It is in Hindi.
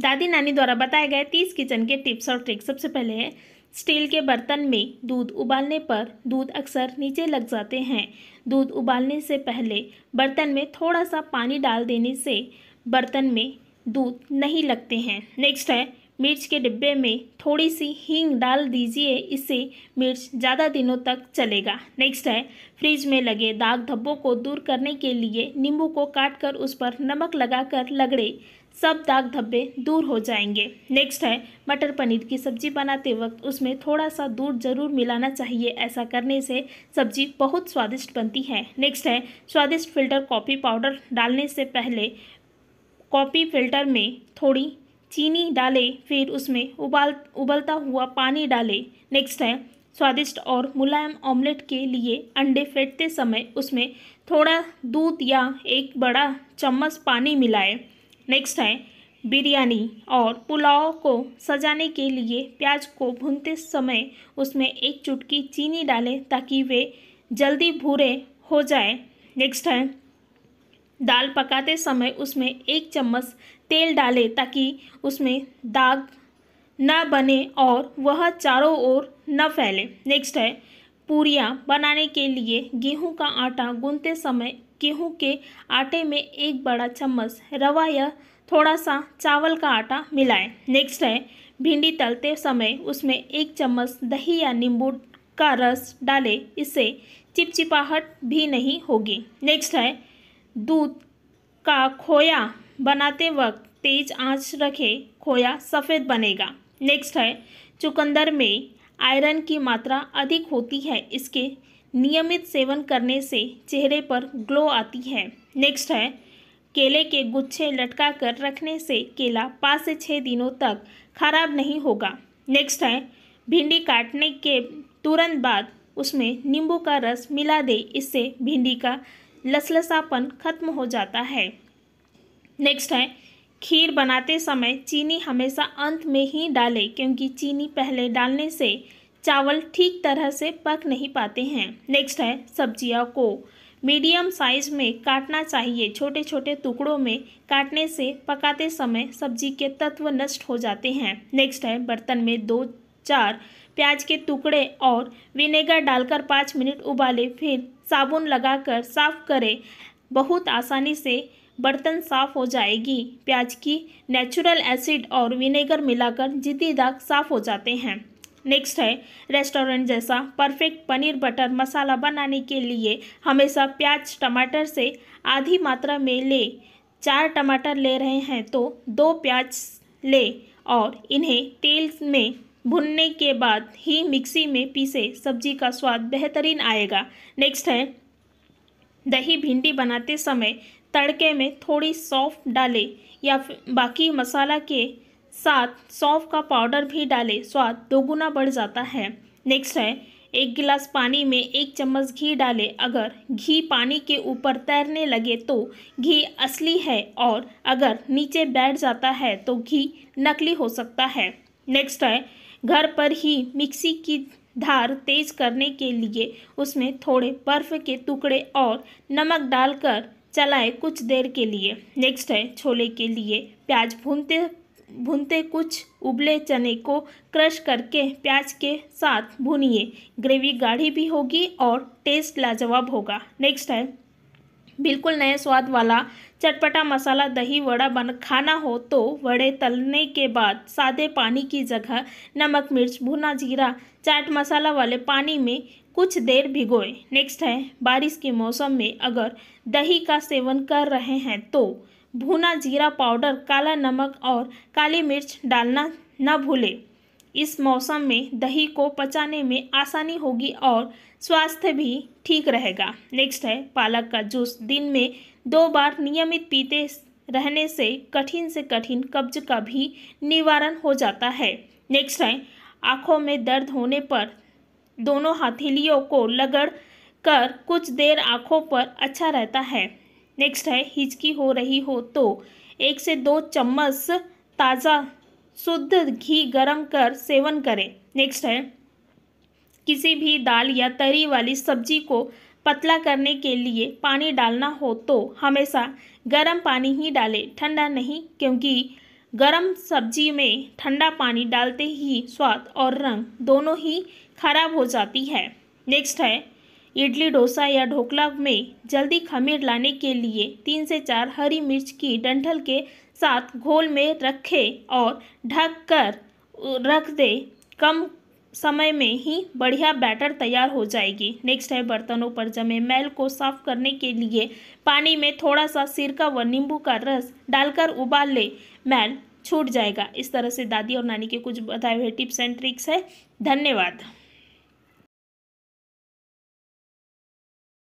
दादी नानी द्वारा बताए गए तीस किचन के टिप्स और ट्रिक्स सबसे पहले है स्टील के बर्तन में दूध उबालने पर दूध अक्सर नीचे लग जाते हैं दूध उबालने से पहले बर्तन में थोड़ा सा पानी डाल देने से बर्तन में दूध नहीं लगते हैं नेक्स्ट है मिर्च के डिब्बे में थोड़ी सी हींग डाल दीजिए इससे मिर्च ज़्यादा दिनों तक चलेगा नेक्स्ट है फ्रिज में लगे दाग धब्बों को दूर करने के लिए नींबू को काट कर उस पर नमक लगाकर लगड़े सब दाग धब्बे दूर हो जाएंगे नेक्स्ट है मटर पनीर की सब्जी बनाते वक्त उसमें थोड़ा सा दूध जरूर मिलाना चाहिए ऐसा करने से सब्जी बहुत स्वादिष्ट बनती है नेक्स्ट है स्वादिष्ट फिल्टर कॉफ़ी पाउडर डालने से पहले कॉफ़ी फिल्टर में थोड़ी चीनी डालें फिर उसमें उबाल उबलता हुआ पानी डालें नेक्स्ट है स्वादिष्ट और मुलायम ऑमलेट के लिए अंडे फेंटते समय उसमें थोड़ा दूध या एक बड़ा चम्मच पानी मिलाएं नेक्स्ट है बिरयानी और पुलाव को सजाने के लिए प्याज को भूनते समय उसमें एक चुटकी चीनी डालें ताकि वे जल्दी भूरे हो जाए नेक्स्ट है दाल पकाते समय उसमें एक चम्मच तेल डालें ताकि उसमें दाग ना बने और वह चारों ओर न फैले नेक्स्ट है पूरियाँ बनाने के लिए गेहूं का आटा गूंथते समय गेहूं के आटे में एक बड़ा चम्मच रवा या थोड़ा सा चावल का आटा मिलाएं नेक्स्ट है भिंडी तलते समय उसमें एक चम्मच दही या नींबू का रस डालें इससे चिपचिपाहट भी नहीं होगी नेक्स्ट है दूध का खोया बनाते वक्त तेज आंच रखें खोया सफ़ेद बनेगा नेक्स्ट है चुकंदर में आयरन की मात्रा अधिक होती है इसके नियमित सेवन करने से चेहरे पर ग्लो आती है नेक्स्ट है केले के गुच्छे लटका कर रखने से केला पाँच से छः दिनों तक खराब नहीं होगा नेक्स्ट है भिंडी काटने के तुरंत बाद उसमें नींबू का रस मिला दे इससे भिंडी का लसलसापन खत्म हो जाता है नेक्स्ट है खीर बनाते समय चीनी हमेशा अंत में ही डालें क्योंकि चीनी पहले डालने से चावल ठीक तरह से पक नहीं पाते हैं नेक्स्ट है सब्जियों को मीडियम साइज में काटना चाहिए छोटे छोटे टुकड़ों में काटने से पकाते समय सब्जी के तत्व नष्ट हो जाते हैं नेक्स्ट है बर्तन में दो चार प्याज के टुकड़े और विनेगर डालकर पाँच मिनट उबालें फिर साबुन लगाकर साफ करें बहुत आसानी से बर्तन साफ हो जाएगी प्याज की नेचुरल एसिड और विनेगर मिलाकर जिद्दी दाग साफ हो जाते हैं नेक्स्ट है रेस्टोरेंट जैसा परफेक्ट पनीर बटर मसाला बनाने के लिए हमेशा प्याज टमाटर से आधी मात्रा में ले चार टमाटर ले रहे हैं तो दो प्याज ले और इन्हें तेल में भुनने के बाद ही मिक्सी में पीसे सब्जी का स्वाद बेहतरीन आएगा नेक्स्ट है दही भिंडी बनाते समय तड़के में थोड़ी सौफ डालें या बाकी मसाला के साथ सौफ का पाउडर भी डालें स्वाद दोगुना बढ़ जाता है नेक्स्ट है एक गिलास पानी में एक चम्मच घी डालें अगर घी पानी के ऊपर तैरने लगे तो घी असली है और अगर नीचे बैठ जाता है तो घी नकली हो सकता है नेक्स्ट है घर पर ही मिक्सी की धार तेज करने के लिए उसमें थोड़े बर्फ़ के टुकड़े और नमक डालकर चलाएं कुछ देर के लिए नेक्स्ट है छोले के लिए प्याज भूनते भूनते कुछ उबले चने को क्रश करके प्याज के साथ भूनिए ग्रेवी गाढ़ी भी होगी और टेस्ट लाजवाब होगा नेक्स्ट है बिल्कुल नए स्वाद वाला चटपटा मसाला दही वड़ा बन खाना हो तो वड़े तलने के बाद सादे पानी की जगह नमक मिर्च भुना जीरा चाट मसाला वाले पानी में कुछ देर भिगोए नेक्स्ट है बारिश के मौसम में अगर दही का सेवन कर रहे हैं तो भुना जीरा पाउडर काला नमक और काली मिर्च डालना न भूलें इस मौसम में दही को पचाने में आसानी होगी और स्वास्थ्य भी ठीक रहेगा नेक्स्ट है पालक का जूस दिन में दो बार नियमित पीते रहने से कठिन से कठिन कब्ज का भी निवारण हो जाता है नेक्स्ट है आँखों में दर्द होने पर दोनों हथेलियों को लगड़ कर कुछ देर आँखों पर अच्छा रहता है नेक्स्ट है हिचकी हो रही हो तो एक से दो चम्मच ताज़ा शुद्ध घी गरम कर सेवन करें नेक्स्ट है किसी भी दाल या तरी वाली सब्जी को पतला करने के लिए पानी डालना हो तो हमेशा गरम पानी ही डालें ठंडा नहीं क्योंकि गर्म सब्जी में ठंडा पानी डालते ही स्वाद और रंग दोनों ही खराब हो जाती है नेक्स्ट है इडली डोसा या ढोकला में जल्दी खमीर लाने के लिए तीन से चार हरी मिर्च की डंठल के साथ घोल में रखे और ढक कर रख दे कम समय में ही बढ़िया बैटर तैयार हो जाएगी नेक्स्ट है बर्तनों पर जमे मैल को साफ करने के लिए पानी में थोड़ा सा सिरका व नींबू का रस डालकर उबाल ले मैल छूट जाएगा इस तरह से दादी और नानी के कुछ बताए हुए टिप्स एंड ट्रिक्स है धन्यवाद